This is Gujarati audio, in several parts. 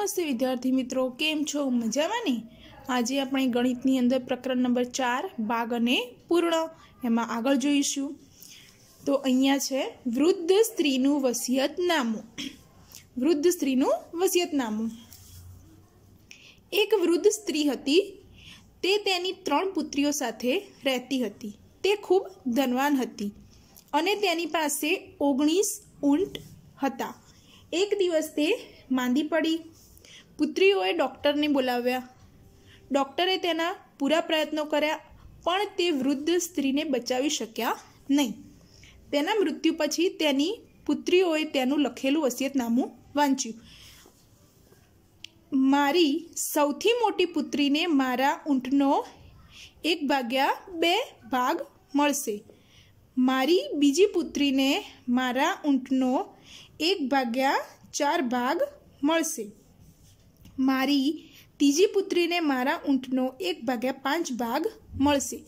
નમસ્તે વિદ્યાર્થી મિત્રો કેમ છો મજામાં ને આજે આપણે ગણિતની અંદર પ્રકરણ નંબર ચાર ભાગ અને પૂર્ણ એમાં આગળ જોઈશું તો અહીંયા છે વૃદ્ધ સ્ત્રીનું વસિયતનામું વૃદ્ધ સ્ત્રીનું વસિયતનામું એક વૃદ્ધ સ્ત્રી હતી તે તેની ત્રણ પુત્રીઓ સાથે રહેતી હતી તે ખૂબ ધનવાન હતી અને તેની પાસે ઓગણીસ ઊંટ હતા એક દિવસ તે માંદી પડી પુત્રીઓએ ડૉક્ટરને બોલાવ્યા ડૉક્ટરે તેના પૂરા પ્રયત્નો કર્યા પણ તે વૃદ્ધ સ્ત્રીને બચાવી શક્યા નહીં તેના મૃત્યુ પછી તેની પુત્રીઓએ તેનું લખેલું વસિયતનામું વાંચ્યું મારી સૌથી મોટી પુત્રીને મારા ઊંટનો એક ભાગ્યા બે ભાગ મળશે મારી બીજી પુત્રીને મારા ઊંટનો એક ભાગ્યા ચાર ભાગ મળશે મારી ત્રીજી પુત્રીને મારા ઊંટનો એક ભાગ્યા પાંચ ભાગ મળશે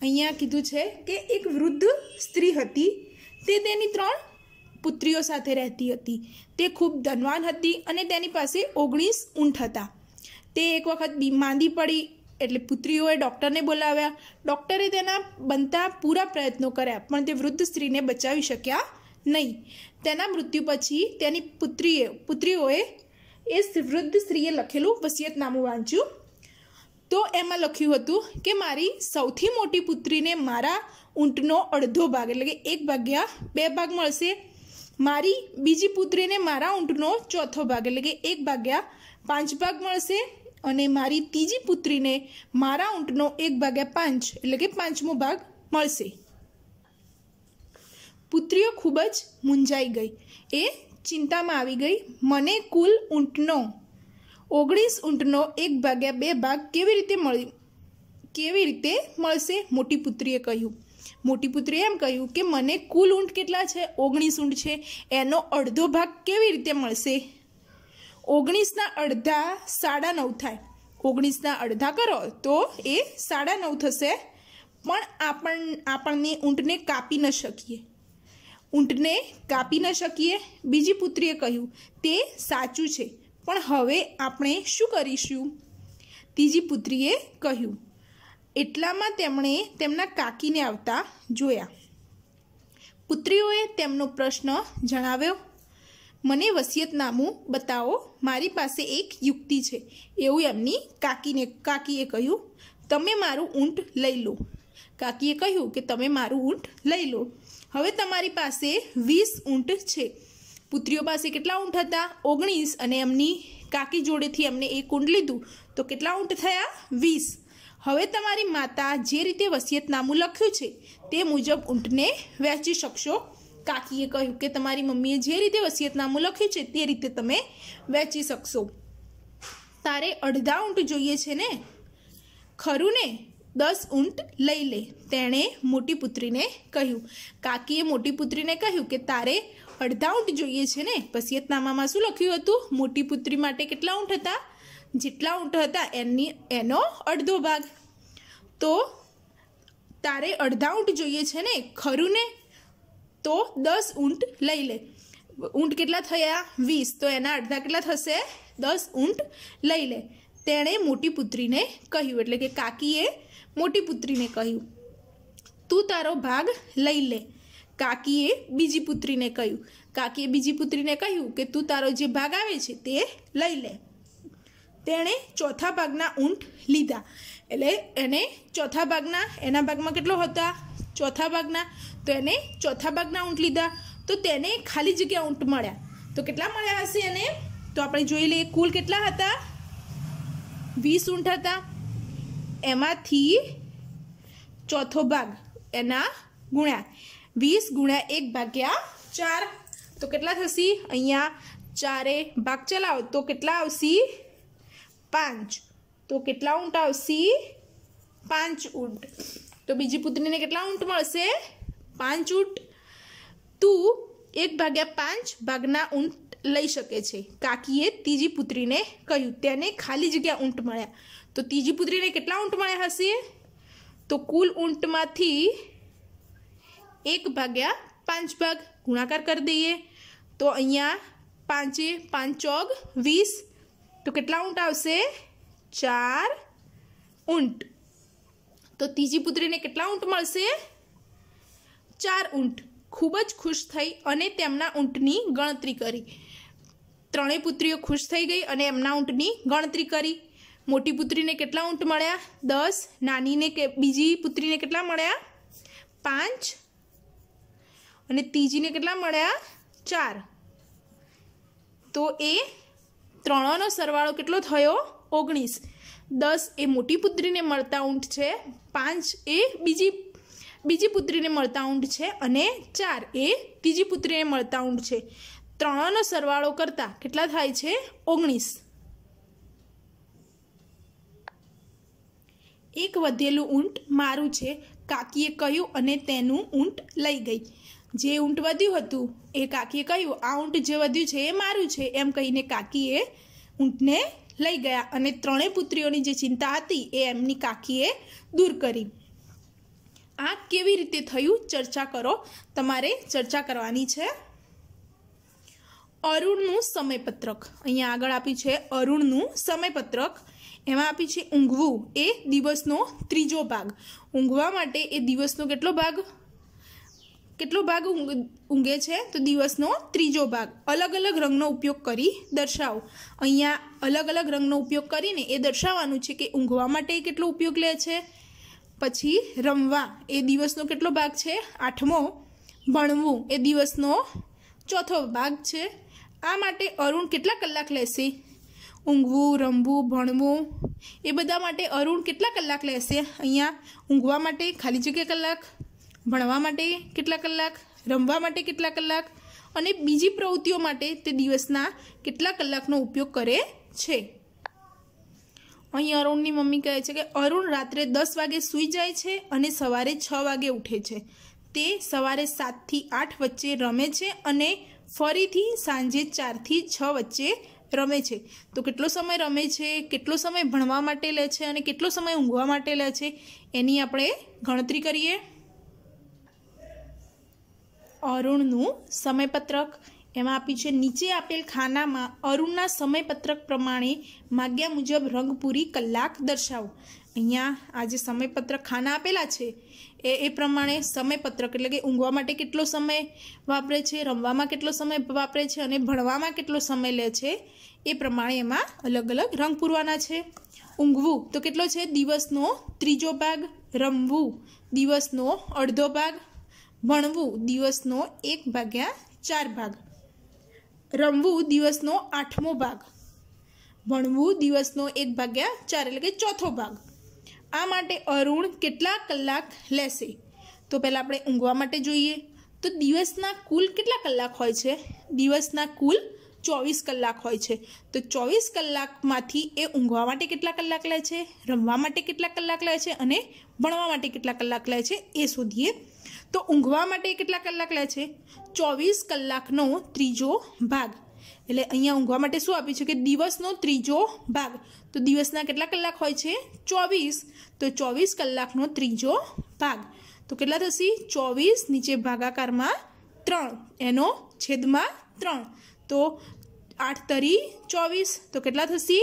અહીંયા કીધું છે કે એક વૃદ્ધ સ્ત્રી હતી તે તેની ત્રણ પુત્રીઓ સાથે રહેતી હતી તે ખૂબ ધનવાન હતી અને તેની પાસે ઓગણીસ ઊંઠ હતા તે એક વખત બી માંદી પડી એટલે પુત્રીઓએ ડૉક્ટરને બોલાવ્યા ડૉક્ટરે તેના બનતા પૂરા પ્રયત્નો કર્યા પણ તે વૃદ્ધ સ્ત્રીને બચાવી શક્યા નહીં તેના મૃત્યુ પછી તેની પુત્રીએ પુત્રીઓએ એ વૃદ્ધ સ્ત્રીએ લખેલું વસિયતનામું વાંચ્યું તો એમાં લખ્યું હતું કે મારી સૌથી મોટી પુત્રીને મારા ઊંટનો અડધો ભાગ એટલે કે એક ભાગ્યા બે ભાગ મળશે મારી બીજી પુત્રીને મારા ઊંટનો ચોથો ભાગ એટલે કે એક ભાગ્યા પાંચ ભાગ મળશે અને મારી ત્રીજી પુત્રીને મારા ઊંટનો એક ભાગ્યા પાંચ એટલે કે પાંચમો ભાગ મળશે પુત્રીઓ ખૂબ જ મૂંઝાઈ ગઈ એ ચિંતામાં આવી ગઈ મને કુલ ઊંટનો ઓગણીસ ઊંટનો એક ભાગ્યા બે ભાગ કેવી રીતે મળી કેવી રીતે મળશે મોટી પુત્રીએ કહ્યું મોટી પુત્રીએ એમ કહ્યું કે મને કુલ ઊંટ કેટલા છે ઓગણીસ ઊંટ છે એનો અડધો ભાગ કેવી રીતે મળશે ઓગણીસના અડધા સાડા નવ થાય ઓગણીસના અડધા કરો તો એ સાડા નવ થશે પણ આપણ આપણને ઊંટને કાપી ન શકીએ ઊંટને કાપી ન શકીએ બીજી પુત્રીએ કહ્યું તે સાચું છે પણ હવે આપણે શું કરીશું ત્રીજી પુત્રીએ કહ્યું એટલામાં તેમણે તેમના કાકીને આવતા જોયા પુત્રીઓએ તેમનો પ્રશ્ન જણાવ્યો મને વસિયતનામું બતાવો મારી પાસે એક યુક્તિ છે એવું એમની કાકીને કાકીએ કહ્યું તમે મારું ઊંટ લઈ લો કાકીએ કહ્યું કે તમે મારું ઊંટ લઈ લો હવે તમારી પાસે વીસ ઊંટ છે પુત્રીઓ પાસે કેટલા ઊંટ હતા ઓગણીસ અને એમની કાકી જોડેથી એમને એક ઊંટ લીધું તો કેટલા ઊંટ થયા વીસ હવે તમારી માતા જે રીતે વસિયતનામું લખ્યું છે તે મુજબ ઊંટને વેચી શકશો કાકીએ કહ્યું કે તમારી મમ્મીએ જે રીતે વસિયતનામું લખ્યું છે તે રીતે તમે વહેંચી શકશો તારે અડધા ઊંટ જોઈએ છે ને ખરું ને દસ ઊંટ લઈ લે તેણે મોટી પુત્રીને કહ્યું કાકીએ મોટી પુત્રીને કહ્યું કે તારે અડધા ઊંટ જોઈએ છે ને પસિયતનામામાં શું લખ્યું હતું મોટી પુત્રી માટે કેટલા ઊંટ હતા જેટલા ઊંટ હતા એની એનો અડધો ભાગ તો તારે અડધા ઊંટ જોઈએ છે ને ખરું ને તો દસ ઊંટ લઈ લે ઊંટ કેટલા થયા વીસ તો એના અડધા કેટલા થશે દસ ઊંટ લઈ લે તેણે મોટી પુત્રીને કહ્યું એટલે કે કાકીએ મોટી પુત્રીને કહ્યું તું તારો ભાગ લઈ લે કાકીએ બીજી પુત્રીને કહ્યું કાકીએ બીજી પુત્રીને કહ્યું કે તું તારો જે ભાગ આવે છે તે લઈ લે તેણે ચોથા ભાગના ઊંટ લીધા એટલે એને ચોથા ભાગના એના ભાગમાં કેટલો હતા ચોથા ભાગના તો એને ચોથા ભાગના ઊંટ લીધા તો તેને ખાલી જગ્યા ઊંટ મળ્યા તો કેટલા મળ્યા હશે એને તો આપણે જોઈ લઈએ કુલ કેટલા હતા વીસ ઊંટ હતા એમાંથી ચોથો ભાગ એના ગુણ્યા વીસ ગુણ્યા એક ભાગ્યા ચાર તો કેટલા થશે અહીંયા ચારે ભાગ ચલાવો તો કેટલા આવશે પાંચ તો કેટલા ઊંટ આવશે પાંચ ઊંટ તો બીજી પુત્રીને કેટલા ઊંટ મળશે પાંચ ઊંટ તું એક ભાગ્યા પાંચ ભાગના ઊંટ લઈ શકે છે કાકીએ ત્રીજી પુત્રીને કહ્યું તેને ખાલી જગ્યા ઊંટ મળ્યા તો તીજી પુત્રીને કેટલા ઊંટ મળ્યા હશે તો કુલ ઊંટમાંથી 1 ભાગ્યા 5 ભાગ ગુણાકાર કરી દઈએ તો અહીંયા 5 * 5 = 20 તો કેટલા ઊંટ આવશે 4 ઊંટ તો તીજી પુત્રીને કેટલા ઊંટ મળશે 4 ઊંટ ખૂબ જ ખુશ થઈ અને તેના ઊંટની ગણતરી કરી ત્રણેય પુત્રીઓ ખુશ થઈ ગઈ અને એમના ઊંટની ગણતરી કરી મોટી પુત્રીને કેટલા ઊંટ મળ્યા દસ નાનીને કે બીજી પુત્રીને કેટલા મળ્યા પાંચ અને ત્રીજીને કેટલા મળ્યા ચાર તો એ ત્રણનો સરવાળો કેટલો થયો ઓગણીસ દસ એ મોટી પુત્રીને મળતા ઊંટ છે પાંચ એ બીજી બીજી પુત્રીને મળતા ઊંટ છે અને ચાર એ ત્રીજી પુત્રીને મળતા ઊંટ છે ત્રણનો સરવાળો કરતાં કેટલા થાય છે ઓગણીસ એક વધેલું ઊંટ મારું છે કાકીએ કહ્યું અને તેનું ઊંટ લઈ ગઈ જે ઊંટ વધ્યું હતું એ કાકીએ કહ્યું આ ઊંટ જે વધ્યું છે એ મારું છે એમ કહીને કાકીએ ઊંટને લઈ ગયા અને ત્રણેય પુત્રીઓની જે ચિંતા હતી એ એમની કાકીએ દૂર કરી આ કેવી રીતે થયું ચર્ચા કરો તમારે ચર્ચા કરવાની છે અરુણનું સમયપત્રક અહીંયા આગળ આપ્યું છે અરુણનું સમયપત્રક એમાં આપી છે ઊંઘવું એ દિવસનો ત્રીજો ભાગ ઊંઘવા માટે એ દિવસનો કેટલો ભાગ કેટલો ભાગ ઊંઘે છે તો દિવસનો ત્રીજો ભાગ અલગ અલગ રંગનો ઉપયોગ કરી દર્શાવો અહીંયા અલગ અલગ રંગનો ઉપયોગ કરીને એ દર્શાવવાનું છે કે ઊંઘવા માટે એ કેટલો ઉપયોગ લે છે પછી રમવા એ દિવસનો કેટલો ભાગ છે આઠમો ભણવું એ દિવસનો ચોથો ભાગ છે આ માટે અરુણ કેટલા કલાક લેશે ઊંઘવું રમવું ભણવું એ બધા માટે અરુણ કેટલા કલાક લેશે અહીંયા ઊંઘવા માટે ખાલી જગ્યા કલાક ભણવા માટે કેટલા કલાક રમવા માટે કેટલા કલાક અને બીજી પ્રવૃત્તિઓ માટે તે દિવસના કેટલા કલાકનો ઉપયોગ કરે છે અહીં અરુણની મમ્મી કહે છે કે અરુણ રાત્રે દસ વાગે સૂઈ જાય છે અને સવારે છ વાગે ઉઠે છે તે સવારે સાતથી આઠ વચ્ચે રમે છે અને ફરીથી સાંજે ચારથી છ વચ્ચે રમે છે તો કેટલો સમય રમે છે કેટલો સમય ભણવા માટે લે છે અને કેટલો સમય ઊંઘવા માટે લે છે એની આપણે ગણતરી કરીએ અરુણનું સમયપત્રક એમાં આપ્યું છે નીચે આપેલ ખાનામાં અરુણના સમયપત્રક પ્રમાણે માગ્યા મુજબ રંગપૂરી કલાક દર્શાવો અહીંયા આજે સમયપત્રક ખાના આપેલા છે એ એ પ્રમાણે સમયપત્રક એટલે કે ઊંઘવા માટે કેટલો સમય વાપરે છે રમવામાં કેટલો સમય વાપરે છે અને ભણવામાં કેટલો સમય લે છે એ પ્રમાણે એમાં અલગ અલગ રંગ પૂરવાના છે ઊંઘવું તો કેટલો છે દિવસનો ત્રીજો ભાગ રમવું દિવસનો અડધો ભાગ ભણવું દિવસનો એક ભાગ્યા ચાર ભાગ રમવું દિવસનો આઠમો ભાગ ભણવું દિવસનો એક ભાગ્યા ચાર એટલે કે ચોથો ભાગ આ માટે અરુણ કેટલા કલાક લેશે તો પહેલાં આપણે ઊંઘવા માટે જોઈએ તો દિવસના કુલ કેટલા કલાક હોય છે દિવસના કુલ ચોવીસ કલાક હોય છે તો ચોવીસ કલાકમાંથી એ ઊંઘવા માટે કેટલા કલાક લે છે રમવા માટે કેટલા કલાક લે છે અને ભણવા માટે કેટલા કલાક લે છે એ શોધીએ તો ઊંઘવા માટે કેટલા કલાક લે છે ચોવીસ કલાકનો ત્રીજો ભાગ એટલે અહીંયા ઊંઘવા માટે શું આપ્યું છે કે દિવસનો ત્રીજો ભાગ તો દિવસના કેટલા કલાક હોય છે ચોવીસ તો ચોવીસ કલાકનો ત્રીજો ભાગ તો કેટલા થશે ચોવીસ નીચે ભાગાકારમાં ત્રણ એનો છેદમાં ત્રણ તો આઠ તરી ચોવીસ તો કેટલા થશે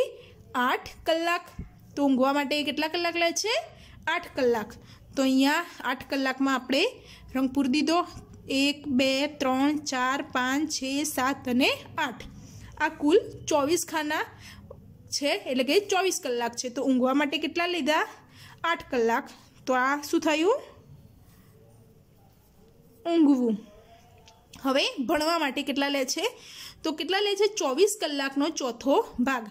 આઠ કલાક તો ઊંઘવા માટે કેટલા કલાક લે છે આઠ કલાક તો અહીંયા આઠ કલાકમાં આપણે રંગ પૂરી દીધો એક બે ત્રણ ચાર પાંચ છ સાત અને આઠ આ કુલ ચોવીસ ખાના છે એટલે કે ચોવીસ કલાક છે તો ઊંઘવા માટે કેટલા લીધા આઠ કલાક તો આ શું થયું ઊંઘવું હવે ભણવા માટે કેટલા લે છે તો કેટલા લે છે ચોવીસ કલાકનો ચોથો ભાગ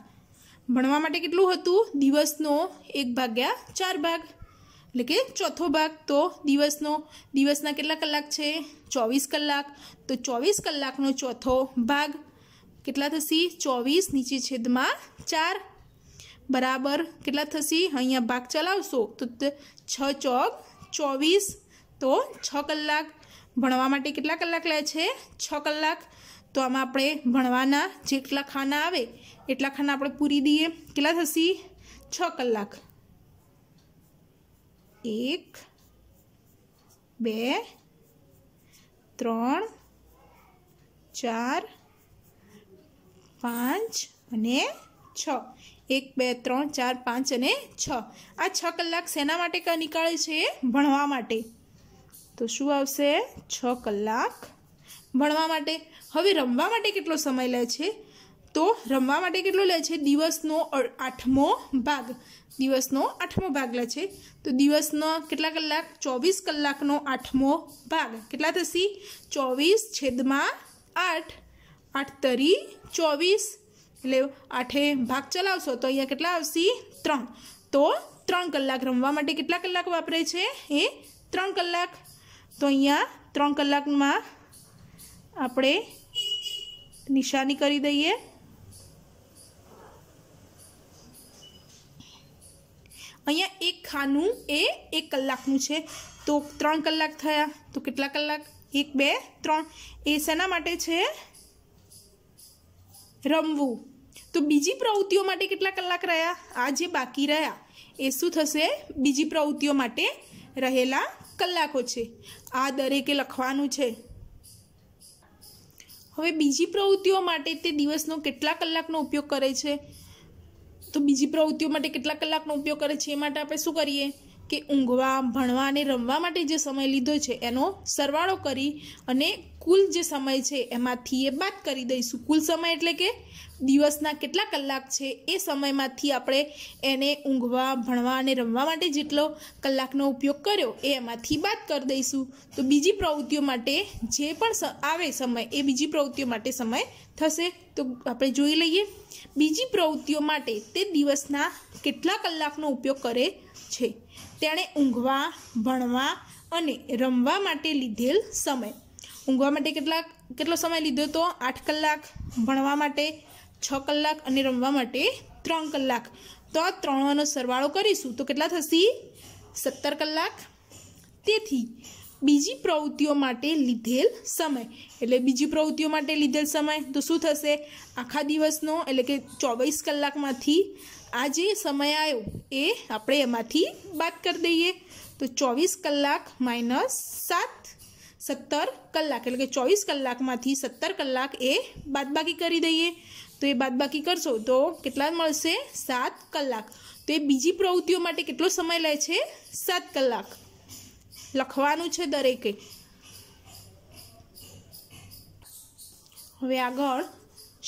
ભણવા માટે કેટલું હતું દિવસનો એક ભાગ્યા ચાર ભાગ લેકે ચોથો ભાગ તો દિવસનો દિવસના કેટલા કલાક છે 24 કલાક તો 24 કલાકનો ચોથો ભાગ કેટલા થશે 24 નીચે છેદમાં 4 બરાબર કેટલા થશે અહીંયા ભાગ ચલાવશો તો 6 * 4 24 તો 6 કલાક ભણવા માટે કેટલા કલાક લે છે 6 કલાક તો આમાં આપણે ભણવાના 6 કલાકાના આવે 6 કલાકના આપણે પૂરી દઈએ કેટલા થશે 6 કલાક એક બે ત્રણ ચાર પાંચ અને છ એક બે ત્રણ ચાર પાંચ અને છ આ છ કલાક શેના માટે નીકળે છે ભણવા માટે તો શું આવશે છ કલાક ભણવા માટે હવે રમવા માટે કેટલો સમય લે છે તો રમવા માટે કેટલો લે છે દિવસનો આઠમો ભાગ દિવસનો આઠમો ભાગ લે છે તો દિવસનો કેટલા કલાક ચોવીસ કલાકનો આઠમો ભાગ કેટલા થશે ચોવીસ છેદમાં આઠ આઠ તરી ચોવીસ એટલે આઠે ભાગ ચલાવશો તો અહીંયા કેટલા આવશે ત્રણ તો ત્રણ કલાક રમવા માટે કેટલા કલાક વાપરે છે એ ત્રણ કલાક તો અહીંયા ત્રણ કલાકમાં આપણે નિશાની કરી દઈએ અહીંયા એક ખાનું એ એક કલાકનું છે તો ત્રણ કલાક થયા તો કેટલા કલાક એક બે ત્રણ એ શેના માટે છે રમવું તો બીજી પ્રવૃત્તિઓ માટે કેટલા કલાક રહ્યા આ જે બાકી રહ્યા એ શું થશે બીજી પ્રવૃત્તિઓ માટે રહેલા કલાકો છે આ દરેકે લખવાનું છે હવે બીજી પ્રવૃત્તિઓ માટે તે દિવસનો કેટલા કલાકનો ઉપયોગ કરે છે તો બીજી પ્રવૃત્તિઓ માટે કેટલા કલાકનો ઉપયોગ કરે છે એ માટે આપણે શું કરીએ કે ઊંઘવા ભણવા અને રમવા માટે જે સમય લીધો છે એનો સરવાળો કરી અને કુલ જે સમય છે એમાંથી એ બાદ કરી દઈશું કુલ સમય એટલે કે દિવસના કેટલા કલાક છે એ સમયમાંથી આપણે એને ઊંઘવા ભણવા અને રમવા માટે જેટલો કલાકનો ઉપયોગ કર્યો એ એમાંથી બાદ કરી દઈશું તો બીજી પ્રવૃત્તિઓ માટે જે પણ આવે સમય એ બીજી પ્રવૃત્તિઓ માટે સમય થશે તો આપણે જોઈ લઈએ બીજી પ્રવૃત્તિઓ માટે તે દિવસના કેટલા કલાકનો ઉપયોગ કરે છે તેણે ઊંઘવા ભણવા અને રમવા માટે લીધેલ સમય ઊંઘવા માટે કેટલાક કેટલો સમય લીધો તો આઠ કલાક ભણવા માટે છ કલાક અને રમવા માટે ત્રણ કલાક તો આ ત્રણનો સરવાળો કરીશું તો કેટલા થશે સત્તર કલાક તેથી બીજી પ્રવૃત્તિઓ માટે લીધેલ સમય એટલે બીજી પ્રવૃત્તિઓ માટે લીધેલ સમય તો શું થશે આખા દિવસનો એટલે કે ચોવીસ કલાકમાંથી આ જે સમય આવ્યો એ આપણે એમાંથી બાદ કરી દઈએ તો ચોવીસ કલાક માઇનસ સાત સત્તર કલાક એટલે કે ચોવીસ કલાકમાંથી સત્તર કલાક એ બાદબાકી કરી દઈએ તો એ બાદબાકી કરશો તો કેટલા મળશે સાત કલાક તો એ બીજી પ્રવૃત્તિઓ માટે કેટલો સમય લે છે સાત કલાક લખવાનું છે દરેકે હવે આગળ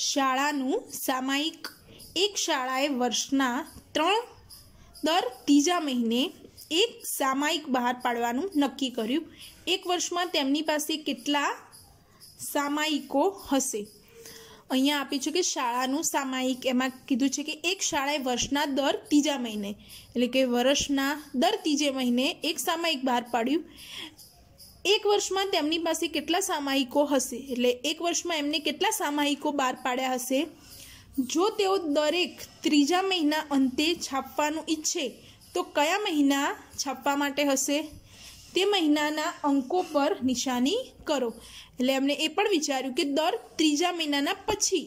શાળાનું સામાયિક એક શાળાએ વર્ષના ત્રણ દર ત્રીજા મહિને એક સામાયિક બહાર પાડવાનું નક્કી કર્યું એક વર્ષમાં તેમની પાસે કેટલા સામાયિકો હશે અહીંયા આપ્યું છે કે શાળાનું સામાયિક એમાં કીધું છે કે એક શાળાએ વર્ષના દર ત્રીજા મહિને એટલે કે વર્ષના દર ત્રીજે મહિને એક સામાયિક બહાર પાડ્યું એક વર્ષમાં તેમની પાસે કેટલા સામાયિકો હશે એટલે એક વર્ષમાં એમને કેટલા સામાયિકો બહાર પાડ્યા હશે જો તેઓ દરેક ત્રીજા મહિના અંતે છાપવાનું ઈચ્છે તો કયા મહિના છાપવા માટે હશે તે મહિનાના અંકો પર નિશાની કરો એટલે એમણે એ પણ વિચાર્યું કે દર ત્રીજા મહિનાના પછી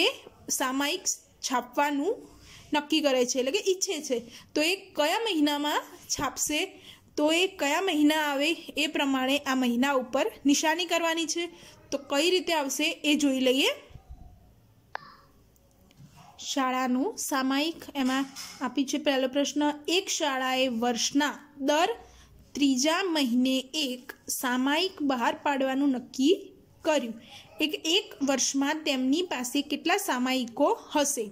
એ સામાયિક છાપવાનું નક્કી કરે છે એટલે કે ઈચ્છે છે તો એ કયા મહિનામાં છાપશે તો એ કયા મહિના આવે એ પ્રમાણે આ મહિના ઉપર નિશાની કરવાની છે તો કઈ રીતે આવશે એ જોઈ લઈએ શાળાનું સામાયિક એમાં આપી છે પહેલો પ્રશ્ન એક શાળાએ વર્ષના દર ત્રીજા મહિને એક સામાયિક બહાર પાડવાનું નક્કી કર્યું એક એક વર્ષમાં તેમની પાસે કેટલા સામાયિકો હશે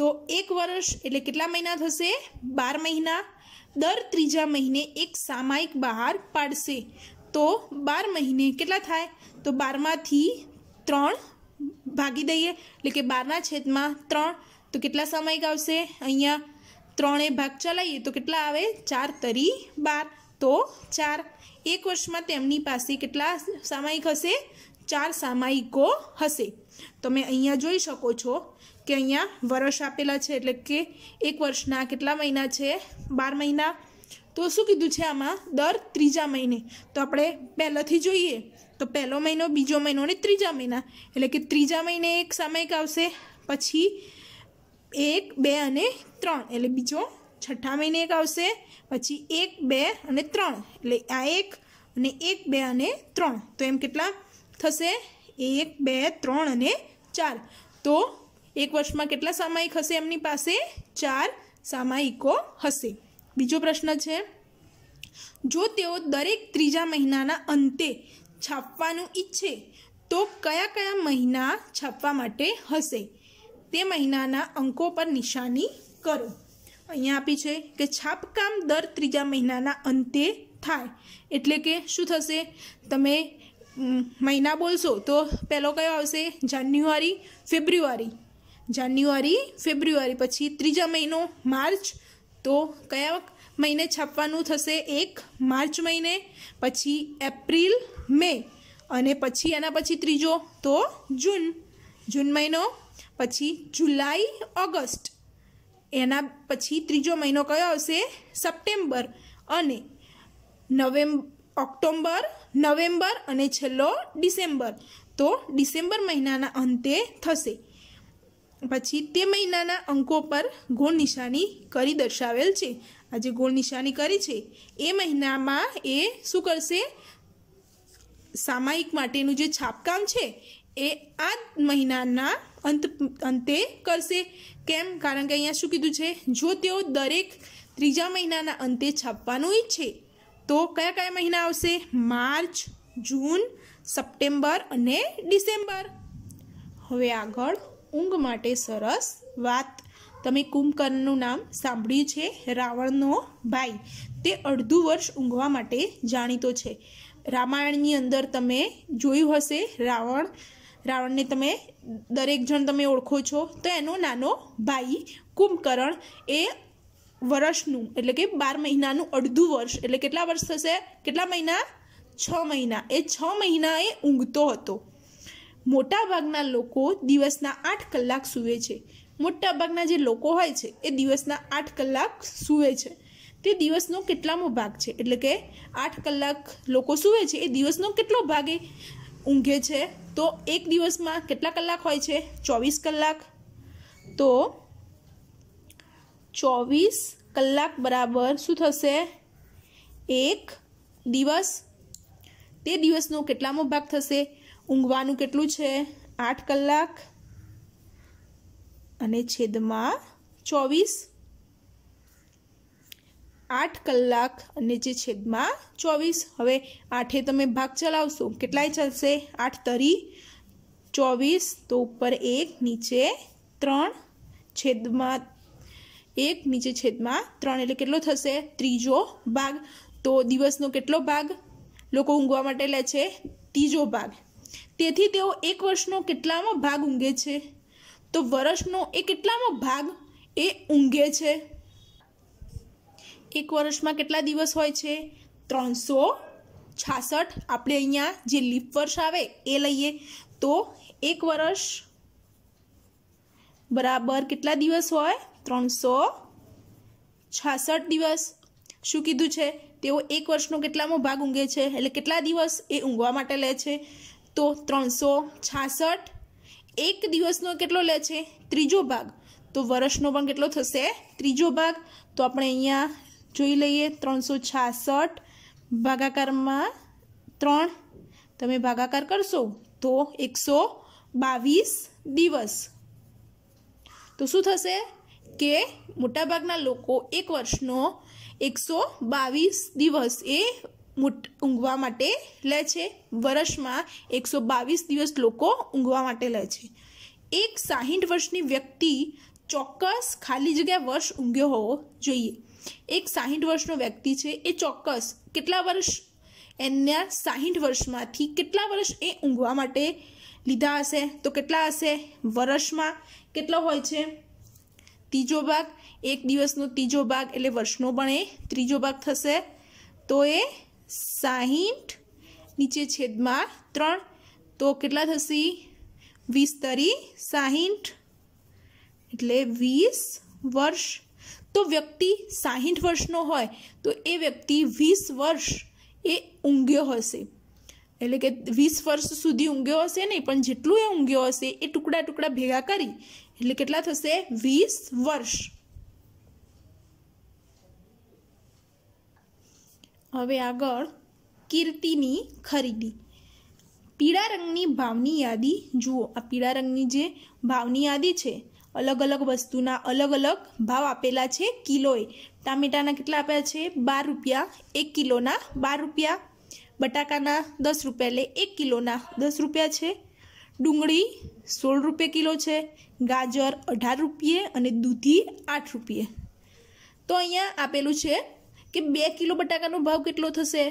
તો એક વર્ષ એટલે કેટલા મહિના થશે બાર મહિના દર ત્રીજા મહિને એક સામાયિક બહાર પાડશે તો બાર મહિને કેટલા થાય તો બારમાંથી ત્રણ ભાગી દઈએ એટલે કે બારના છેદમાં ત્રણ તો કેટલા સમયિક આવશે અહીંયા ત્રણે ભાગ ચલાવીએ તો કેટલા આવે ચાર તરી બાર તો ચાર એક વર્ષમાં તેમની પાસે કેટલા સામાયિક હશે ચાર સામાયિકો હશે તમે અહીંયા જોઈ શકો છો કે અહીંયા વર્ષ આપેલા છે એટલે કે એક વર્ષના કેટલા મહિના છે બાર મહિના તો શું કીધું છે આમાં દર ત્રીજા મહિને તો આપણે પહેલાંથી જોઈએ તો પહેલો મહિનો બીજો મહિનો અને ત્રીજા મહિના એટલે કે ત્રીજા મહિને એક સામયિક આવશે પછી એક બે અને ત્રણ એટલે બીજો છઠ્ઠા મહિને એક આવશે પછી એક બે અને ત્રણ એટલે આ એક અને એક બે અને ત્રણ તો એમ કેટલા થશે એક બે ત્રણ અને ચાર તો એક વર્ષમાં કેટલા સામાયિક હશે એમની પાસે ચાર સામાયિકો હશે બીજો પ્રશ્ન છે જો તેઓ દરેક ત્રીજા મહિનાના અંતે છાપવાનું ઈચ્છે તો કયા કયા મહિના છાપવા માટે હશે તે મહિનાના અંકો પર નિશાની કરો અહીંયા આપી છે કે છાપકામ દર ત્રીજા મહિનાના અંતે થાય એટલે કે શું થશે તમે મહિના બોલશો તો પહેલો કયો આવશે જાન્યુઆરી ફેબ્રુઆરી જાન્યુઆરી ફેબ્રુઆરી પછી ત્રીજા મહિનો માર્ચ તો કયા મહિને છાપવાનું થશે એક માર્ચ મહિને પછી એપ્રિલ મે અને પછી એના પછી ત્રીજો તો જૂન જૂન મહિનો પછી જુલાઈ ઓગસ્ટ એના પછી ત્રીજો મહિનો કયો આવશે સપ્ટેમ્બર અને નવેમ્બર ઓક્ટોમ્બર નવેમ્બર અને છેલ્લો ડિસેમ્બર તો ડિસેમ્બર મહિનાના અંતે થશે પછી તે મહિનાના અંકો પર ગુણ નિશાની કરી દર્શાવેલ છે આ જે ગોળ નિશાની કરી છે એ મહિનામાં એ શું કરશે સામાયિક માટેનું જે છાપકામ છે એ આ મહિનાના અંત અંતે કરશે કેમ કારણ કે અહીંયા શું કીધું છે જો તેઓ દરેક ત્રીજા મહિનાના અંતે છાપવાનું ઈચ્છે તો કયા કયા મહિના આવશે માર્ચ જૂન સપ્ટેમ્બર અને ડિસેમ્બર હવે આગળ ઊંઘ માટે સરસ વાત તમે કુંભકર્ણનું નામ સાંભળ્યું છે રાવણનો ભાઈ તે અડધું વર્ષ ઊંઘવા માટે જાણીતો છે રામાયણની અંદર તમે જોયું હશે રાવણ રાવણને તમે દરેક જણ તમે ઓળખો છો તો એનો નાનો ભાઈ કુંભકર્ણ એ વર્ષનું એટલે કે બાર મહિનાનું અડધું વર્ષ એટલે કેટલા વર્ષ થશે કેટલા મહિના છ મહિના એ છ મહિના એ ઊંઘતો હતો મોટાભાગના લોકો દિવસના આઠ કલાક સૂવે છે મોટાભાગના જે લોકો હોય છે એ દિવસના આઠ કલાક સૂવે છે તે દિવસનો કેટલામો ભાગ છે એટલે કે આઠ કલાક લોકો સૂવે છે એ દિવસનો કેટલો ભાગ એ ઊંઘે છે તો એક દિવસમાં કેટલા કલાક હોય છે ચોવીસ કલાક તો ચોવીસ કલાક બરાબર શું થશે એક દિવસ તે દિવસનો કેટલામો ભાગ થશે ઊંઘવાનું કેટલું છે આઠ કલાક અને છેદમાં ચોવીસ આઠ કલાક અને જે છેદમાં ચોવીસ હવે આઠે તમે ભાગ ચલાવશો કેટલાય ચાલશે આઠ તરી ચોવીસ તો ઉપર એક નીચે ત્રણ છેદમાં એક નીચે છેદમાં ત્રણ એટલે કેટલો થશે ત્રીજો ભાગ તો દિવસનો કેટલો ભાગ લોકો ઊંઘવા માટે લે છે ત્રીજો ભાગ તેથી તેઓ એક વર્ષનો કેટલામાં ભાગ ઊંઘે છે તો વર્ષનો એ કેટલામાં ભાગ એ ઊંઘે છે એક વર્ષમાં કેટલા દિવસ હોય છે ત્રણસો છાસઠ આપણે અહીંયા જે લીપ વર્ષ આવે એ લઈએ તો એક વર્ષ બરાબર કેટલા દિવસ હોય ત્રણસો છાસઠ દિવસ શું કીધું છે તેઓ એક વર્ષનો કેટલામો ભાગ ઊંઘે છે એટલે કેટલા દિવસ એ ઊંઘવા માટે લે છે તો ત્રણસો છાસઠ એક દિવસનો કેટલો લે છે ત્રીજો ભાગ તો વર્ષનો પણ કેટલો થશે ત્રીજો ભાગ તો આપણે અહીંયા જોઈ લઈએ ત્રણસો છાસઠ ભાગાકારમાં ત્રણ તમે ભાગાકાર કરશો તો એકસો બાવીસ દિવસ તો શું થશે કે મોટાભાગના લોકો એક વર્ષનો એકસો બાવીસ દિવસ એ ઊંઘવા માટે લે છે વર્ષમાં એકસો બાવીસ દિવસ લોકો ઊંઘવા માટે લે છે એક સાહીઠ વર્ષની વ્યક્તિ ચોક્કસ ખાલી જગ્યા વર્ષ ઊંઘ્યો હોવો જોઈએ એક સાહીઠ વર્ષનો વ્યક્તિ છે એ ચોક્કસ કેટલા વર્ષ એના સાહીઠ વર્ષમાંથી કેટલા વર્ષ એ ઊંઘવા માટે લીધા હશે તો કેટલા હશે વર્ષમાં કેટલો હોય છે ત્રીજો ભાગ એક દિવસનો ત્રીજો ભાગ એટલે વર્ષનો પણ એ ત્રીજો ભાગ થશે તો એ સાહીઠ નીચે છેદમાં ત્રણ તો કેટલા થશે વીસ તરી સાહીઠ એટલે વીસ વર્ષ તો વ્યક્તિ સાહીઠ વર્ષનો હોય તો એ વ્યક્તિ વીસ વર્ષ એ ઊંઘ્યો હશે એટલે કે વીસ વર્ષ સુધી ઊંઘ્યો હશે નહીં પણ જેટલું એ ઊંઘ્યો હશે એ ટુકડા ટુકડા ભેગા કરી એટલે કેટલા થશે વીસ વર્ષ હવે આગળ કીર્તિની ખરીદી પીળા રંગની ભાવની યાદી જુઓ આ પીળા રંગની જે ભાવની યાદી છે અલગ અલગ વસ્તુના અલગ અલગ ભાવ આપેલા છે કિલોએ ટામેટાના કેટલા આપ્યા છે બાર રૂપિયા એક કિલોના બાર રૂપિયા બટાકાના દસ રૂપિયા એટલે એક કિલોના દસ રૂપિયા છે ડુંગળી સોળ રૂપિયા કિલો છે ગાજર અઢાર રૂપિયે અને દૂધી આઠ રૂપિયે તો અહીંયા આપેલું છે કે બે કિલો બટાકાનો ભાવ કેટલો થશે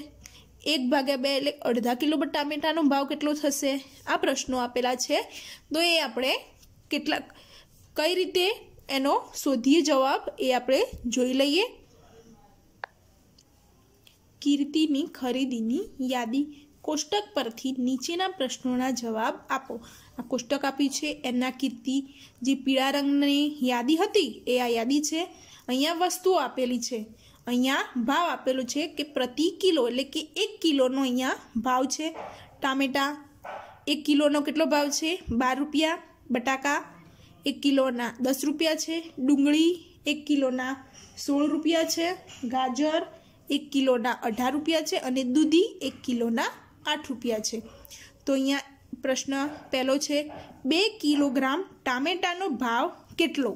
એક ભાગ્યા બે એટલે અડધા કિલો ટામેટાનો ભાવ કેટલો થશે આ પ્રશ્નો આપેલા છે તો એ આપણે કેટલાક કઈ રીતે એનો શોધીએ જવાબ એ આપણે જોઈ લઈએ કીર્તિની ખરીદીની યાદી કોષ્ટક પરથી નીચેના પ્રશ્નોના જવાબ આપો આ કોષ્ટક આપ્યું છે એના કીર્તિ જે પીળા રંગની યાદી હતી એ આ યાદી છે અહીંયા વસ્તુઓ આપેલી છે અહીંયા ભાવ આપેલો છે કે પ્રતિ કિલો એટલે કે એક કિલોનો અહીંયા ભાવ છે ટામેટાં એક કિલોનો કેટલો ભાવ છે બાર રૂપિયા બટાકા એક કિલોના દસ રૂપિયા છે ડુંગળી એક કિલોના સોળ રૂપિયા છે ગાજર એક કિલોના અઢાર રૂપિયા છે અને દૂધી એક કિલોના આઠ રૂપિયા છે તો અહીંયા પ્રશ્ન પહેલો છે બે કિલોગ્રામ ટામેટાનો ભાવ કેટલો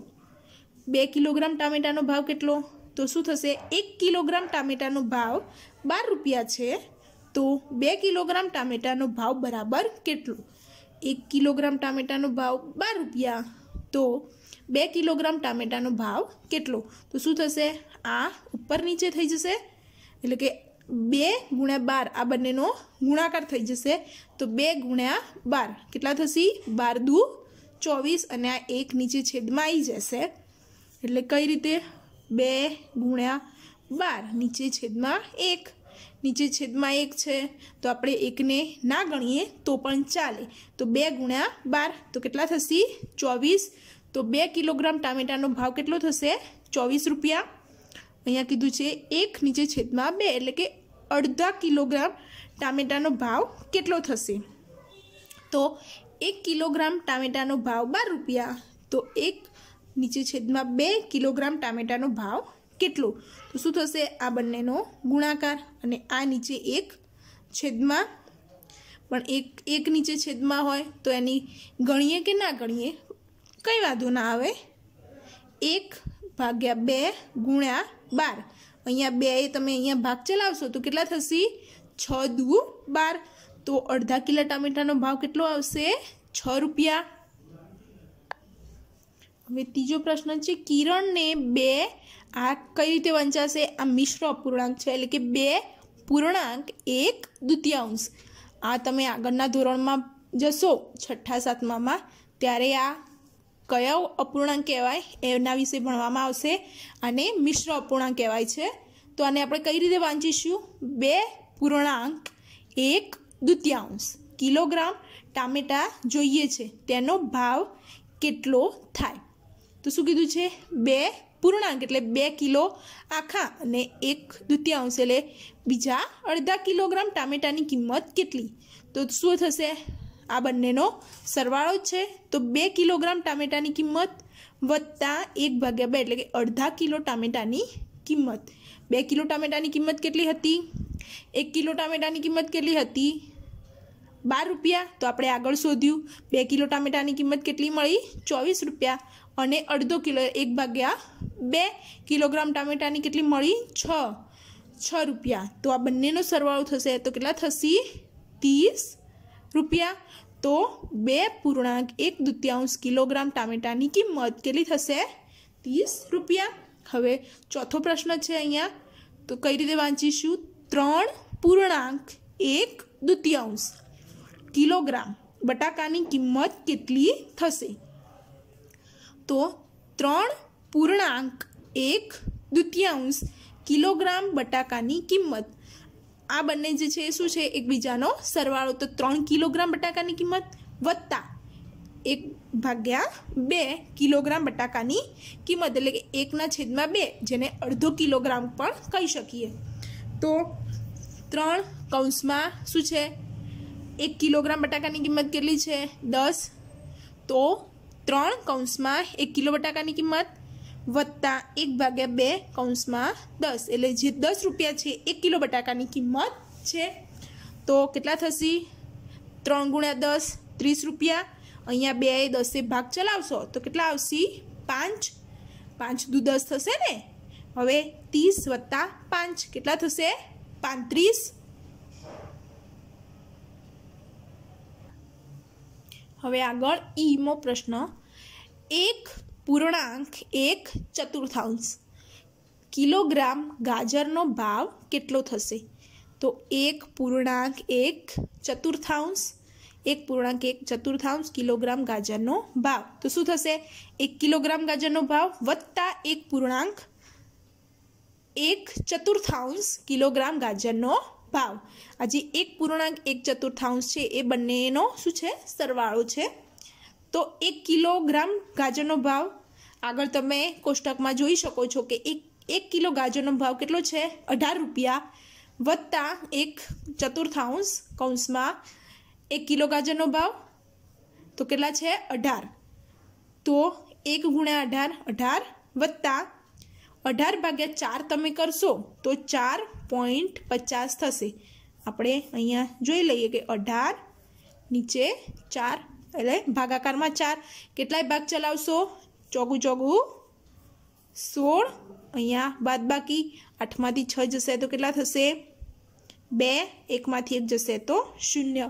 બે કિલોગ્રામ ટામેટાનો ભાવ કેટલો તો શું થશે એક કિલોગ્રામ ટામેટાનો ભાવ બાર રૂપિયા છે તો બે કિલોગ્રામ ટામેટાનો ભાવ બરાબર કેટલો એક કિલોગ્રામ ટામેટાનો ભાવ બાર રૂપિયા તો બે કિલોગ્રામ ટામેટાનો ભાવ કેટલો તો શું થશે આ ઉપર નીચે થઈ જશે એટલે કે બે ગુણ્યા બાર આ બંનેનો ગુણાકાર થઈ જશે તો બે ગુણ્યા બાર કેટલા થશે બાર દુ ચોવીસ અને આ એક નીચે છેદમાં આવી જશે એટલે કઈ રીતે બે ગુણ્યા બાર નીચે છેદમાં એક નીચે છેદમાં એક છે તો આપણે એકને ના ગણીએ તો પણ ચાલે તો બે ગુણ્યા બાર તો કેટલા થશે ચોવીસ તો બે કિલોગ્રામ ટામેટાનો ભાવ કેટલો થશે ચોવીસ રૂપિયા અહીંયા કીધું છે એક નીચે છેદમાં બે એટલે કે અડધા કિલોગ્રામ ટામેટાનો ભાવ કેટલો થશે તો એક કિલોગ્રામ ટામેટાનો ભાવ બાર રૂપિયા તો એક નીચે છેદમાં બે કિલોગ્રામ ટામેટાનો ભાવ કેટલું તો શું થશે આ બંનેનો ગુણાકાર અને આ નીચે એક છેદમાં પણ એક એક નીચે છેદમાં હોય તો એની ગણીએ કે ના ગણીએ કંઈ વાંધો ના આવે એક ભાગ્યા બે ગુણ્યા બાર અહીંયા બે એ તમે અહીંયા ભાગ ચલાવશો તો કેટલા થશે છ દુ બાર તો અડધા કિલો ટામેટાનો ભાવ કેટલો આવશે છ રૂપિયા હવે ત્રીજો પ્રશ્ન છે કિરણને બે આ કઈ રીતે વંચાશે આ મિશ્ર અપૂર્ણાંક છે એટલે કે બે પૂર્ણાંક એક દ્વિતીયાંશ આ તમે આગળના ધોરણમાં જશો છઠ્ઠા સાતમામાં ત્યારે આ કયો અપૂર્ણાંક કહેવાય એના વિશે ભણવામાં આવશે અને મિશ્ર અપૂર્ણાંક કહેવાય છે તો આને આપણે કઈ રીતે વાંચીશું બે પૂર્ણાંક એક દ્વિતીયાંશ કિલોગ્રામ ટામેટા જોઈએ છે તેનો ભાવ કેટલો થાય તો શું કીધું છે બે પૂર્ણાંક એટલે બે કિલો આખા અને એક દ્વિતીયાંશ એટલે બીજા અડધા કિલોગ્રામ ટામેટાની કિંમત કેટલી તો શું થશે આ બંનેનો સરવાળો છે તો બે કિલોગ્રામ ટામેટાની કિંમત વત્તા એક ભાગ્યા બે એટલે કે અડધા કિલો ટામેટાની કિંમત બે કિલો ટામેટાની કિંમત કેટલી હતી એક કિલો ટામેટાની કિંમત કેટલી હતી બાર રૂપિયા તો આપણે આગળ શોધ્યું બે કિલો ટામેટાની કિંમત કેટલી મળી ચોવીસ રૂપિયા અને અડધો કિલો એક ભાગ્યા બે કિલોગ્રામ ટામેટાની કેટલી મળી છ છ રૂપિયા તો આ બંનેનો સરવાળો થશે તો કેટલા થશે ત્રીસ રૂપિયા તો બે પૂર્ણાંક એક દુત્યાંશ કિલોગ્રામ ટામેટાની કિંમત કેટલી થશે ત્રીસ રૂપિયા હવે ચોથો પ્રશ્ન છે અહીંયા તો કઈ રીતે વાંચીશું ત્રણ પૂર્ણાંક એક દુત્યાંશ કિલોગ્રામ બટાકાની કિંમત કેટલી થશે તો ત્રણ પૂર્ણાંક એક દ્વિતીયાંશ કિલોગ્રામ બટાકાની કિંમત આ બંને જે છે એ શું છે એકબીજાનો સરવાળો તો ત્રણ કિલોગ્રામ બટાકાની કિંમત વત્તા એક ભાગ્યા બે કિલોગ્રામ બટાકાની કિંમત એટલે કે એકના છેદમાં બે જેને અડધો કિલોગ્રામ પણ કહી શકીએ તો ત્રણ કૌંસમાં શું છે એક કિલોગ્રામ બટાકાની કિંમત કેટલી છે દસ તો ત્રણ કૌંસમાં એક કિલો બટાકાની કિંમત વત્તા એક ભાગ્યા બે કૌંસમાં દસ એટલે જે દસ રૂપિયા છે એક કિલો બટાકાની કિંમત છે તો કેટલા થશે ત્રણ ગુણ્યા દસ ત્રીસ રૂપિયા અહીંયા બે એ દસે ભાગ ચલાવશો તો કેટલા આવશે પાંચ પાંચ દૂ દસ થશે ને હવે ત્રીસ વત્તા પાંચ કેટલા થશે પાંત્રીસ હવે આગળ ઈમો પ્રશ્ન એક પૂર્ણાંક એક ચતુર્થાંશ કિલોગ્રામ ગાજરનો ભાવ કેટલો થશે તો એક પૂર્ણાંક એક ચતુર્થાંશ એક પૂર્ણાંક એક ચતુર્થાંશ કિલોગ્રામ ગાજરનો ભાવ તો શું થશે એક કિલોગ્રામ ગાજરનો ભાવ વત્તા એક પૂર્ણાંક એક ચતુર્થાંશ કિલોગ્રામ ગાજરનો ભાવ આજે એક પૂર્ણાંક એક ચતુર્થાંશ છે એ બંનેનો શું છે સરવાળો છે તો એક કિલોગ્રામ ગાજરનો ભાવ આગળ તમે કોષ્ટકમાં જોઈ શકો છો કે એક એક કિલો ગાજરનો ભાવ કેટલો છે અઢાર રૂપિયા વત્તા એક ચતુર્થાંશ કૌંસમાં એક કિલો ગાજરનો ભાવ તો કેટલા છે અઢાર તો એક ગુણ્યા અઢાર અઢાર વત્તા અઢાર ભાગ્યા ચાર તમે કરશો તો ચાર પોઈન્ટ પચાસ થશે આપણે અહીંયા જોઈ લઈએ કે અઢાર નીચે ચાર એટલે ભાગાકારમાં ચાર કેટલાય ભાગ ચલાવશો ચોગું ચોગું સોળ અહીંયા બાદ બાકી આઠમાંથી છ જશે તો કેટલા થશે બે એકમાંથી એક જશે તો શૂન્ય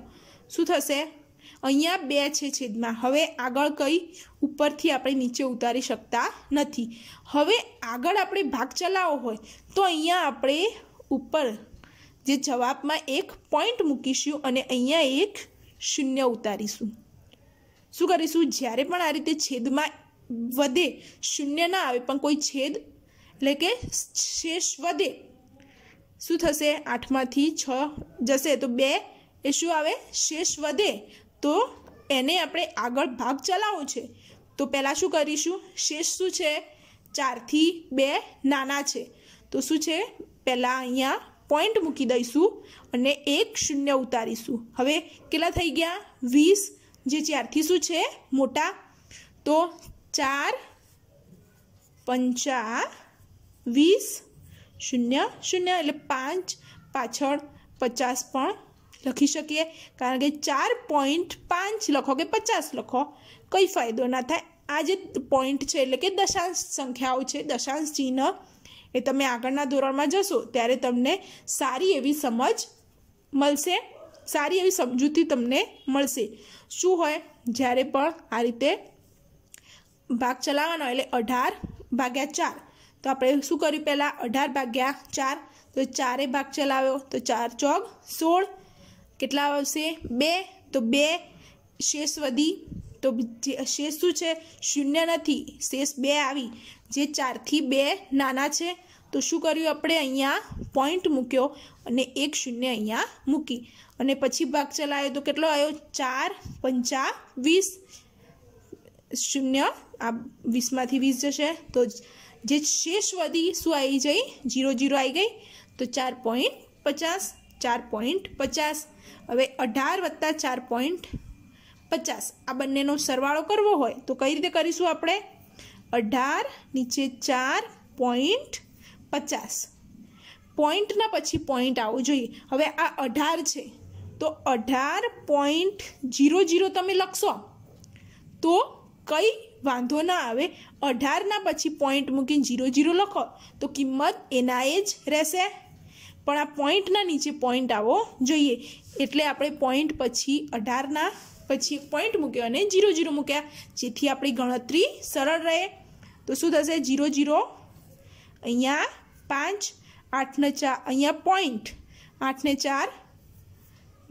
શું થશે અહીંયા બે છે છેદમાં હવે આગળ કઈ ઉપરથી આપણે નીચે ઉતારી શકતા નથી હવે આગળ આપણે ભાગ ચલાવવો હોય તો અહીંયા આપણે ઉપર જે જવાબમાં એક પોઈન્ટ મૂકીશું અને અહીંયા એક શૂન્ય ઉતારીશું શું કરીશું જ્યારે પણ આ રીતે છેદમાં વધે શૂન્ય ના આવે પણ કોઈ છેદ એટલે કે શેષ વધે શું થશે આઠમાંથી છ જશે તો બે એ શું આવે શેષ વધે તો એને આપણે આગળ ભાગ ચલાવવો છે તો પહેલાં શું કરીશું શેષ શું છે ચારથી બે નાના છે તો શું છે પહેલાં અહીંયા પોઈન્ટ મૂકી દઈશું અને એક શૂન્ય ઉતારીશું હવે કેટલા થઈ ગયા વીસ જે ચારથી શું છે મોટા તો ચાર પંચા વીસ શૂન્ય શૂન્ય એટલે પાંચ પાછળ પચાસ પણ લખી શકીએ કારણ કે ચાર પોઈન્ટ પાંચ લખો કે પચાસ લખો કંઈ ફાયદો ના થાય આ જે પોઈન્ટ છે એટલે કે દશાંશ સંખ્યાઓ છે દશાંશ ચિહ્ન એ તમે આગળના ધોરણમાં જશો ત્યારે તમને સારી એવી સમજ મળશે સારી એવી સમજૂતી તમને મળશે શું હોય જ્યારે પણ આ રીતે ભાગ ચલાવવાનો એટલે અઢાર ભાગ્યા ચાર તો આપણે શું કર્યું પહેલાં અઢાર ભાગ્યા ચાર તો ચારે ભાગ ચલાવ્યો તો ચાર ચોક સોળ કેટલા આવશે બે તો બે શેષ વધી તો શેષ શું છે શૂન્ય નથી શેષ બે આવી જે ચારથી બે નાના છે તો શું કર્યું આપણે અહીંયા પોઈન્ટ મૂક્યો અને એક શૂન્ય અહીંયા મૂકી અને પછી ભાગ ચલાવ્યો તો કેટલો આવ્યો ચાર પંચા વીસ શૂન્ય આ વીસમાંથી વીસ જશે તો જે શેષ વધી શું આવી જઈ જીરો જીરો આવી ગઈ તો ચાર પોઈન્ટ પચાસ ચાર પોઈન્ટ પચાસ હવે અઢાર વત્તા ચાર પોઈન્ટ પચાસ આ બંનેનો સરવાળો કરવો હોય તો કઈ રીતે કરીશું આપણે અઢાર નીચે ચાર પોઈન્ટ પચાસ પોઈન્ટના પછી પોઈન્ટ આવવું જોઈએ હવે આ અઢાર છે તો અઢાર પોઈન્ટ જીરો જીરો તમે લખશો તો કંઈ વાંધો ના આવે અઢારના પછી પોઈન્ટ મૂકીને જીરો જીરો લખો તો કિંમત એના એ જ રહેશે પણ આ પોઈન્ટના નીચે પોઈન્ટ આવો જોઈએ એટલે આપણે પોઈન્ટ પછી અઢારના પછી એક પોઈન્ટ મૂક્યો અને જીરો જીરો મૂક્યા જેથી આપણી ગણતરી સરળ રહે તો 60 0 અહીંયા 5 8 ને 4 અહીંયા પોઈન્ટ 8 ને 4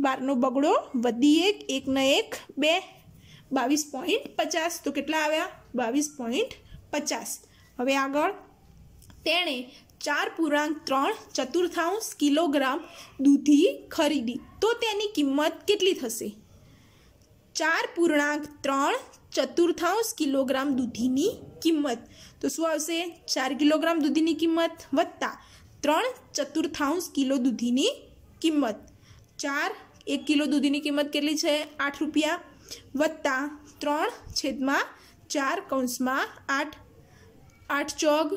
12 નો બગળો વધી 1 1 ને 1 2 22.50 તો કેટલા આવ્યા 22.50 હવે આગળ તેણે 4 પૂરાંક 3 ચતુર્થાંશ કિલોગ્રામ દૂધી ખરીદી તો તેની કિંમત કેટલી થશે 4 પૂરાંક 3 ચતુર્થાંશ કિલોગ્રામ દૂધીની કિંમત તો શું આવશે ચાર કિલોગ્રામ દૂધીની કિંમત વત્તા ત્રણ ચતુર્થાંશ કિલો દૂધીની કિંમત ચાર એક કિલો દૂધીની કિંમત કેટલી છે આઠ રૂપિયા વત્તા ત્રણ છેદમાં ચાર કૌંસમાં આઠ આઠ ચોગ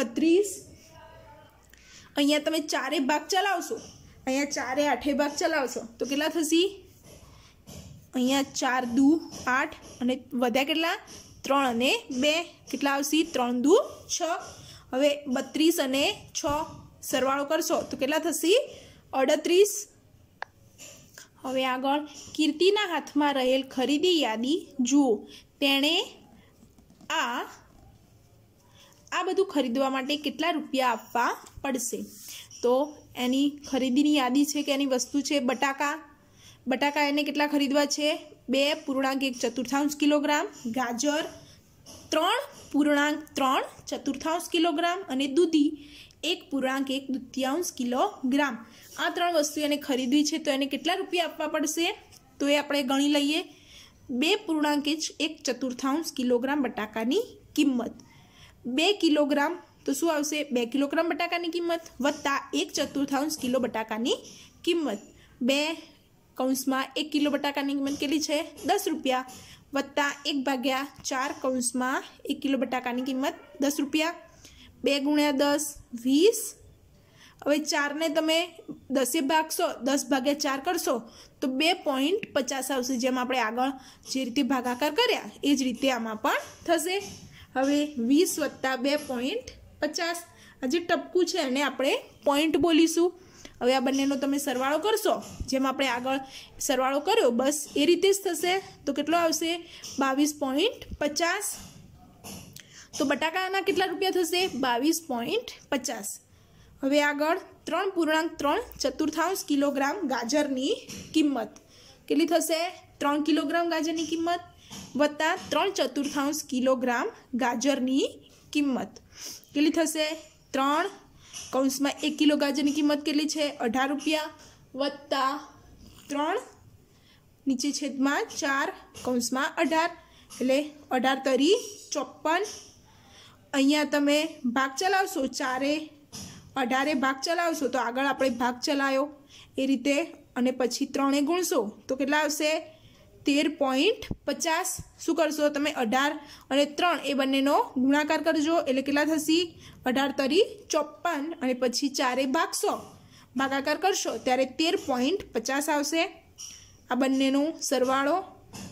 બત્રીસ અહીંયા તમે ચારે ભાગ ચલાવશો અહીંયા ચારે આઠે ભાગ ચલાવશો તો કેટલા થશે અહીંયા ચાર દુ આઠ અને વધ્યા કેટલા ત્રણ અને બે કેટલા આવશે ત્રણ દુ છ હવે બત્રીસ અને છ સરવાળો કરશો તો કેટલા થશે અડત્રીસ હવે આગળ કીર્તિના હાથમાં રહેલ ખરીદી યાદી જુઓ તેણે આ આ બધું ખરીદવા માટે કેટલા રૂપિયા આપવા પડશે તો એની ખરીદીની યાદી છે કે એની વસ્તુ છે બટાકા બટાકા એને કેટલા ખરીદવા છે બે પૂર્ણાંક એક ચતુર્થાંશ કિલોગ્રામ ગાજર ત્રણ પૂર્ણાંક ત્રણ ચતુર્થાંશ કિલોગ્રામ અને દૂધી એક પૂર્ણાંક એક દ્વિતીયાંશ કિલોગ્રામ આ ત્રણ વસ્તુ એને ખરીદવી છે તો એને કેટલા રૂપિયા આપવા પડશે તો એ આપણે ગણી લઈએ બે પૂર્ણાંક એક ચતુર્થાંશ કિલોગ્રામ બટાકાની કિંમત બે કિલોગ્રામ તો શું આવશે બે કિલોગ્રામ બટાકાની કિંમત વત્તા એક ચતુર્થાંશ કિલો બટાકાની કિંમત બે કૌંસમાં એક કિલો બટાકાની કિંમત કેટલી છે દસ રૂપિયા વત્તા એક ભાગ્યા ચાર કૌંસમાં એક કિલો બટાકાની કિંમત દસ રૂપિયા બે ગુણ્યા દસ વીસ હવે ચારને તમે દસે ભાગશો દસ ભાગ્યા ચાર કરશો તો બે પોઈન્ટ પચાસ આવશે જેમ આપણે આગળ જે રીતે ભાગાકાર કર્યા એ જ રીતે આમાં પણ થશે હવે વીસ વત્તા બે પોઈન્ટ પચાસ આ જે ટપકું છે એને આપણે પોઈન્ટ બોલીશું હવે આ બંનેનો તમે સરવાળો કરશો જેમ આપણે આગળ સરવાળો કર્યો બસ એ રીતે જ થશે તો કેટલો આવશે બાવીસ પોઈન્ટ પચાસ તો બટાકાના કેટલા રૂપિયા થશે બાવીસ પોઈન્ટ પચાસ હવે આગળ ત્રણ પૂર્ણાંક ત્રણ ચતુર્થાંશ કિલોગ્રામ ગાજરની કિંમત કેટલી થશે ત્રણ કિલોગ્રામ ગાજરની કિંમત વત્તા ત્રણ ચતુર્થાંશ કિલોગ્રામ ગાજરની કિંમત કેટલી થશે ત્રણ કૌંસમાં એક કિલો ગાજરની કિંમત કેટલી છે અઢાર રૂપિયા વત્તા ત્રણ નીચે છેદમાં ચાર કૌંસમાં અઢાર એટલે અઢાર તરી ચોપન અહીંયા તમે ભાગ ચલાવશો ચારે અઢારે ભાગ ચલાવશો તો આગળ આપણે ભાગ ચલાવ્યો એ રીતે અને પછી ત્રણે ગુણશો તો કેટલા આવશે તેર પોઈન્ટ પચાસ શું કરશો તમે અઢાર અને ત્રણ એ બંનેનો ગુણાકાર કરજો એટલે કેટલા થશે અઢાર તરી ચોપન અને પછી ચારે ભાગશો ભાગાકાર કરશો ત્યારે તેર પોઈન્ટ પચાસ આવશે આ બંનેનો સરવાળો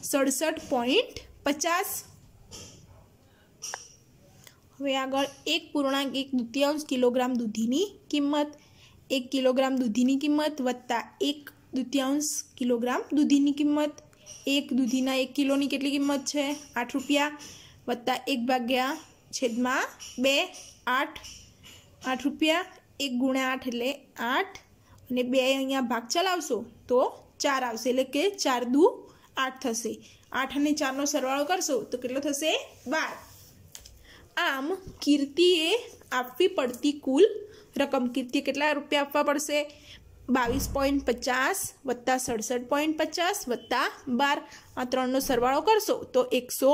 સડસઠ પોઈન્ટ પચાસ હવે આગળ એક પૂર્ણાંક એક દૂતીયાંશ કિલોગ્રામ દૂધીની કિંમત એક કિલોગ્રામ દૂધીની કિંમત વત્તા એક દૂતીયાંશ કિલોગ્રામ દૂધીની કિંમત એક દૂધીના એક કિલોની કેટલી કિંમત છે આઠ રૂપિયા વત્તા એક ભાગ્યા છેદમાં બે આઠ આઠ રૂપિયા એક ગુણ્યા આઠ એટલે આઠ અને બે અહીંયા ભાગ ચલાવશો તો ચાર આવશે એટલે કે ચાર દુ આઠ થશે આઠ અને ચારનો સરવાળો કરશો તો કેટલો થશે બાર આમ કીર્તિએ આપવી પડતી કુલ રકમ કીર્તિએ કેટલા રૂપિયા આપવા પડશે બાવીસ પોઈન્ટ પચાસ વત્તા સડસઠ પોઈન્ટ પચાસ વત્તા બાર આ ત્રણનો સરવાળો કરશો તો એકસો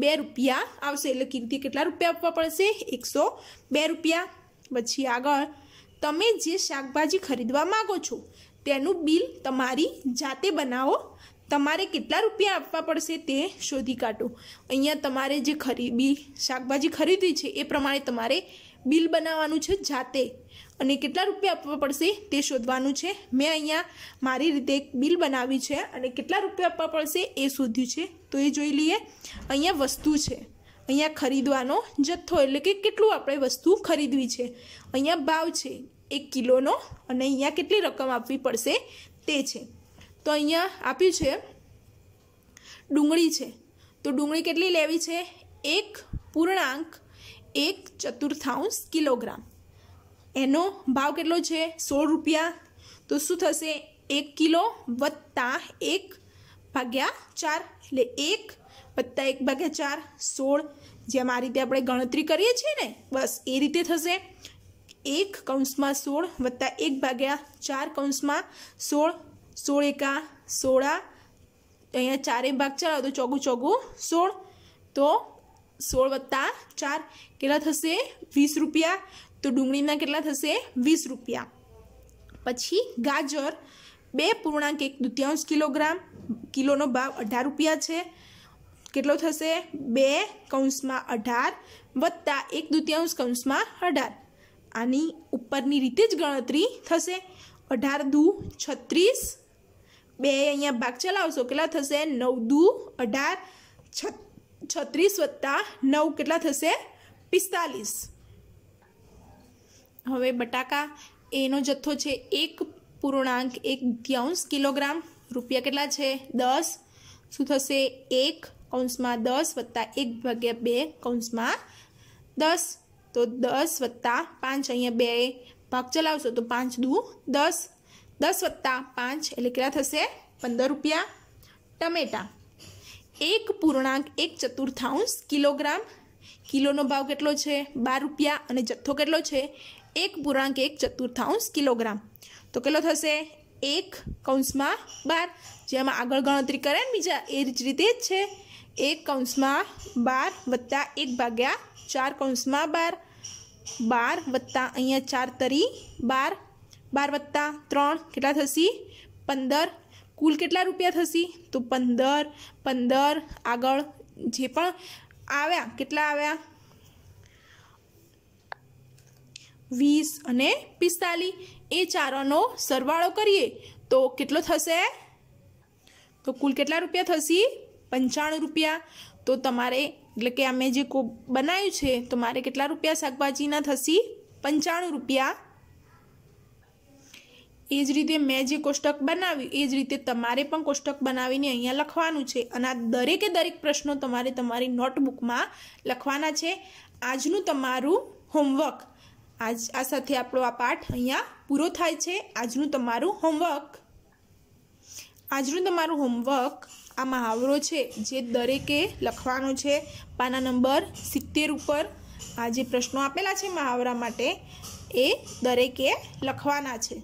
બે રૂપિયા આવશે એટલે કિંમતી કેટલા રૂપિયા આપવા પડશે એકસો બે રૂપિયા પછી આગળ તમે જે શાકભાજી ખરીદવા માગો છો તેનું બિલ તમારી જાતે બનાવો તમારે કેટલા રૂપિયા આપવા પડશે તે શોધી કાઢો અહીંયા તમારે જે ખરીદી શાકભાજી ખરીદવી છે એ પ્રમાણે તમારે બિલ બનાવવાનું છે જાતે અને કેટલા રૂપિયા આપવા પડશે તે શોધવાનું છે મેં અહીંયા મારી રીતે એક બિલ બનાવી છે અને કેટલા રૂપિયા આપવા પડશે એ શોધ્યું છે તો એ જોઈ લઈએ અહીંયા વસ્તુ છે અહીંયા ખરીદવાનો જથ્થો એટલે કે કેટલું આપણે વસ્તુ ખરીદવી છે અહીંયા ભાવ છે એક કિલોનો અને અહીંયા કેટલી રકમ આપવી પડશે તે છે તો અહીંયા આપ્યું છે ડુંગળી છે તો ડુંગળી કેટલી લેવી છે એક પૂર્ણાંક એક ચતુર્થાંશ કિલોગ્રામ એનો ભાવ કેટલો છે સોળ રૂપિયા તો શું થશે એક કિલો વત્તા એક ભાગ્યા ચાર એટલે એક વત્તા એક ભાગ્યા ચાર સોળ જેમ આ રીતે આપણે ગણતરી કરીએ છીએ ને બસ એ રીતે થશે એક કૌંસમાં સોળ વત્તા એક ભાગ્યા ચાર કૌંસમાં સોળ સોળ એકા સોળા અહીંયા ચારે ભાગ ચાલો તો ચોગુ ચોગું સોળ તો સોળ વત્તા ચાર કેટલા થશે વીસ રૂપિયા તો ડુંગળીના કેટલા થશે વીસ રૂપિયા પછી ગાજર બે પૂર્ણાંક એક દુત્યાંશ કિલોગ્રામ કિલોનો ભાવ અઢાર રૂપિયા છે કેટલો થશે બે કૌંસમાં અઢાર વત્તા એક દુત્યાંશ કૌંસમાં અઢાર આની ઉપરની રીતે જ ગણતરી થશે અઢાર દુ છત્રીસ બે અહીંયા ભાગ ચલાવશો કેટલા થશે નવ દુ અઢાર છત્રીસ વત્તા નવ કેટલા થશે પિસ્તાલીસ હવે બટાકા એનો જથ્થો છે એક પૂર્ણાંક એક ત્યાંશ કિલોગ્રામ રૂપિયા કેટલા છે દસ શું થશે એક કૌંસમાં દસ વત્તા એક ભાગ્યા બે કૌંસમાં દસ તો દસ વત્તા પાંચ અહીંયા બે ભાગ ચલાવશો તો પાંચ દુ દસ દસ વત્તા પાંચ એટલે કેટલા થશે પંદર રૂપિયા ટમેટા એક પૂર્ણાંક એક ચતુર્થાંશ કિલોગ્રામ કિલોનો ભાવ કેટલો છે બાર રૂપિયા અને જથ્થો કેટલો છે 1 बुरा के 1/4 किलोग्राम तो किलो થશે 1 કૌંસમાં 12 જે આમાં આગળ ગણતરી કરેન બીજા એ જ રીતે છે 1 કૌંસમાં 12 વત્તા 1 ભાગ્યા 4 કૌંસમાં 12 12 વત્તા અહીંયા 4 તરી 12 12 વત્તા 3 કેટલા થશે 15 કુલ કેટલા રૂપિયા થશે તો 15 15 આગળ જે પણ આવ્યા કેટલા આવ્યા વીસ અને પિસ્તાલીસ એ ચારોનો સરવાળો કરીએ તો કેટલો થશે તો કુલ કેટલા રૂપિયા થશે પંચાણું રૂપિયા તો તમારે એટલે કે અમે જે કો બનાવ્યું છે તો મારે કેટલા રૂપિયા શાકભાજીના થશે પંચાણું રૂપિયા એ જ રીતે મેં જે કોષ્ટક બનાવ્યું એ જ રીતે તમારે પણ કોષ્ટક બનાવીને અહીંયા લખવાનું છે અને આ દરેકે દરેક પ્રશ્નો તમારે તમારી નોટબુકમાં લખવાના છે આજનું તમારું હોમવર્ક આજ આ સાથે આપણો આ પાઠ અહીંયા પૂરો થાય છે આજનું તમારું હોમવર્ક આજનું તમારું હોમવર્ક આ મહાવરો છે જે દરેકે લખવાનો છે પાના નંબર સિત્તેર ઉપર આ જે પ્રશ્નો આપેલા છે મહાવરા માટે એ દરેકે લખવાના છે